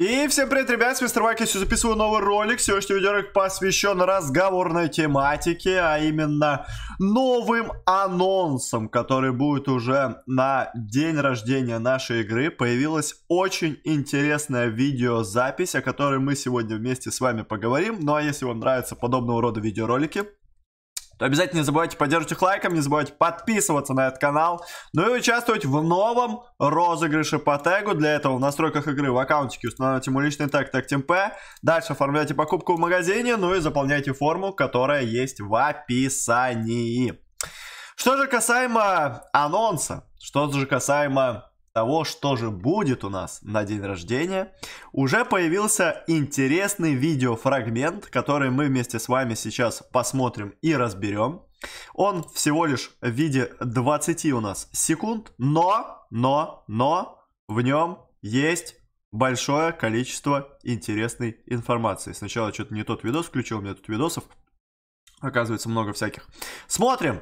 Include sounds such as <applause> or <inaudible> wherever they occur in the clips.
И всем привет, ребят, с Мистер Вайк, я сегодня записываю новый ролик. Сегодняшний видеоролик посвящен разговорной тематике, а именно новым анонсом, который будет уже на день рождения нашей игры. Появилась очень интересная видеозапись, о которой мы сегодня вместе с вами поговорим. Ну а если вам нравятся подобного рода видеоролики, то обязательно не забывайте поддерживать их лайком, не забывайте подписываться на этот канал, ну и участвовать в новом розыгрыше по тегу. Для этого в настройках игры в аккаунтике устанавливайте мой личный тег TagTMP, дальше оформляйте покупку в магазине, ну и заполняйте форму, которая есть в описании. Что же касаемо анонса, что же касаемо того, что же будет у нас на день рождения, уже появился интересный видеофрагмент, который мы вместе с вами сейчас посмотрим и разберем. Он всего лишь в виде 20 у нас секунд, но, но, но в нем есть большое количество интересной информации. Сначала что-то не тот видос включил, у меня тут видосов оказывается много всяких. Смотрим!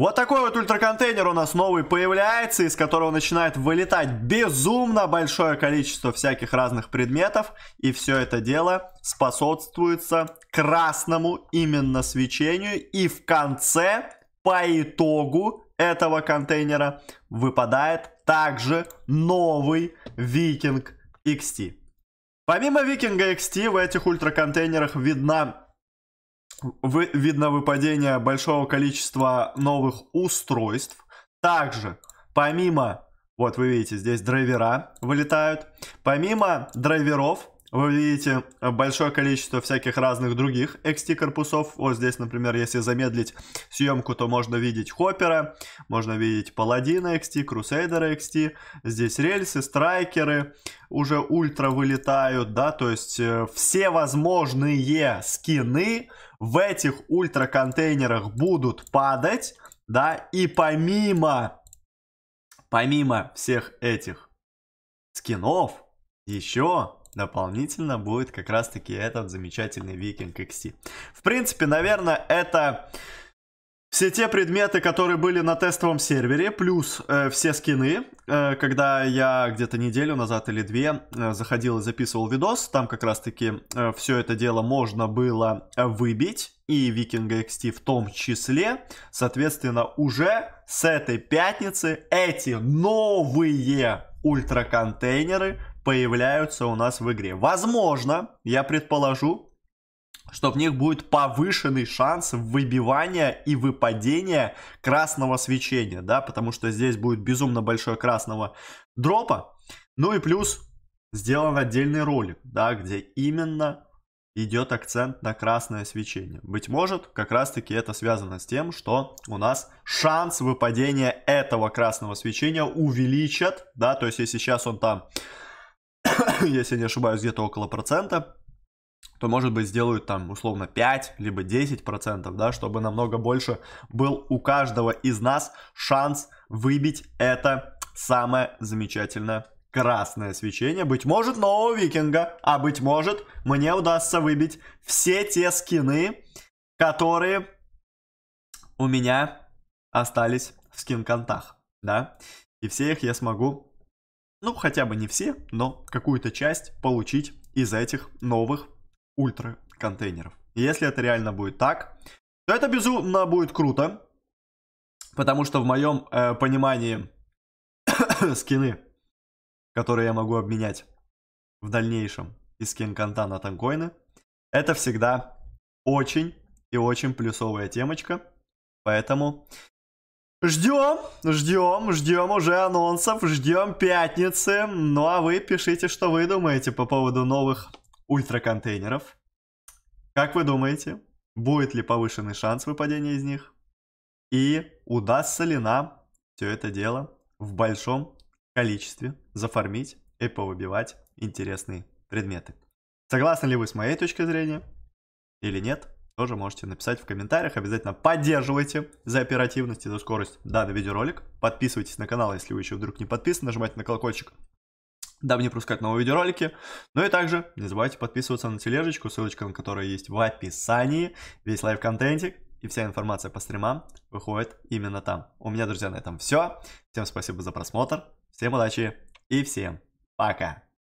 Вот такой вот ультраконтейнер у нас новый появляется, из которого начинает вылетать безумно большое количество всяких разных предметов. И все это дело способствуется красному именно свечению. И в конце, по итогу этого контейнера, выпадает также новый Викинг XT. Помимо Викинга XT в этих ультраконтейнерах видна вы, видно выпадение большого количества новых устройств. Также, помимо, вот вы видите, здесь драйвера вылетают. Помимо драйверов вы видите э, большое количество всяких разных других XT корпусов. Вот здесь, например, если замедлить съемку, то можно видеть Хоппера, можно видеть Паладина XT, Крусейдера XT. Здесь рельсы, страйкеры уже ультра вылетают, да, то есть э, все возможные скины в этих ультра контейнерах будут падать, да, и помимо, помимо всех этих скинов, еще дополнительно будет как раз таки этот замечательный Викинг XT. В принципе, наверное, это... Все те предметы, которые были на тестовом сервере, плюс э, все скины, э, когда я где-то неделю назад или две э, заходил и записывал видос, там как раз-таки э, все это дело можно было выбить, и Викинга XT в том числе. Соответственно, уже с этой пятницы эти новые ультраконтейнеры появляются у нас в игре. Возможно, я предположу, что в них будет повышенный шанс выбивания и выпадения красного свечения, да, потому что здесь будет безумно большое красного дропа. Ну и плюс сделан отдельный ролик, да, где именно идет акцент на красное свечение. Быть может, как раз-таки это связано с тем, что у нас шанс выпадения этого красного свечения увеличат, да, то есть если сейчас он там <coughs> если не ошибаюсь, где-то около процента, то, может быть, сделают там условно 5, либо 10 процентов, да, чтобы намного больше был у каждого из нас шанс выбить это самое замечательное красное свечение, быть может, нового викинга, а быть может, мне удастся выбить все те скины, которые у меня остались в скин-контах, да, и все их я смогу ну хотя бы не все, но какую-то часть получить из этих новых ультра контейнеров. Если это реально будет так, то это безумно будет круто, потому что в моем э, понимании <coughs> скины, которые я могу обменять в дальнейшем из скин конта на танкоины, это всегда очень и очень плюсовая темочка. Поэтому Ждем, ждем, ждем уже анонсов, ждем пятницы. Ну а вы пишите, что вы думаете по поводу новых ультраконтейнеров. Как вы думаете, будет ли повышенный шанс выпадения из них? И удастся ли нам все это дело в большом количестве зафармить и повыбивать интересные предметы? Согласны ли вы с моей точки зрения или нет? тоже можете написать в комментариях. Обязательно поддерживайте за оперативность и за скорость данный видеоролик. Подписывайтесь на канал, если вы еще вдруг не подписаны. Нажимайте на колокольчик, дабы не пропускать новые видеоролики. Ну и также не забывайте подписываться на тележечку, ссылочка на которую есть в описании. Весь лайв-контентик и вся информация по стримам выходит именно там. У меня, друзья, на этом все. Всем спасибо за просмотр, всем удачи и всем пока!